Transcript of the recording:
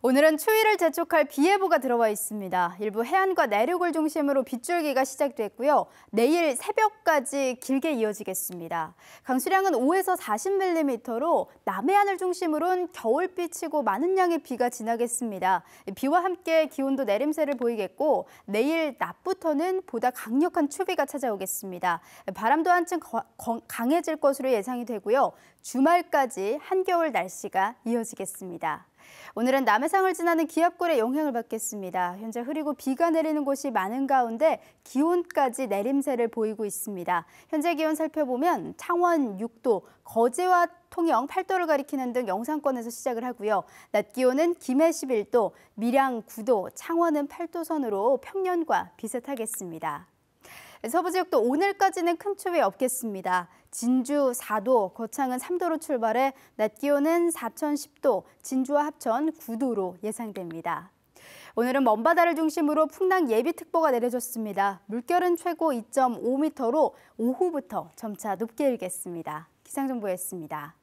오늘은 추위를 재촉할 비 예보가 들어와 있습니다. 일부 해안과 내륙을 중심으로 빗줄기가 시작됐고요. 내일 새벽까지 길게 이어지겠습니다. 강수량은 5에서 40mm로 남해안을 중심으로는 겨울비치고 많은 양의 비가 지나겠습니다. 비와 함께 기온도 내림세를 보이겠고 내일 낮부터는 보다 강력한 추비가 찾아오겠습니다. 바람도 한층 강해질 것으로 예상이 되고요. 주말까지 한겨울 날씨가 이어지겠습니다. 오늘은 남해상을 지나는 기압골의 영향을 받겠습니다. 현재 흐리고 비가 내리는 곳이 많은 가운데 기온까지 내림세를 보이고 있습니다. 현재 기온 살펴보면 창원 6도, 거제와 통영 8도를 가리키는 등 영상권에서 시작을 하고요. 낮 기온은 김해 11도, 밀양 9도, 창원은 8도 선으로 평년과 비슷하겠습니다. 서부 지역도 오늘까지는 큰 추위 없겠습니다. 진주 4도, 거창은 3도로 출발해 낮 기온은 4천 10도, 진주와 합천 9도로 예상됩니다. 오늘은 먼바다를 중심으로 풍랑 예비특보가 내려졌습니다. 물결은 최고 2.5m로 오후부터 점차 높게 일겠습니다. 기상정보였습니다.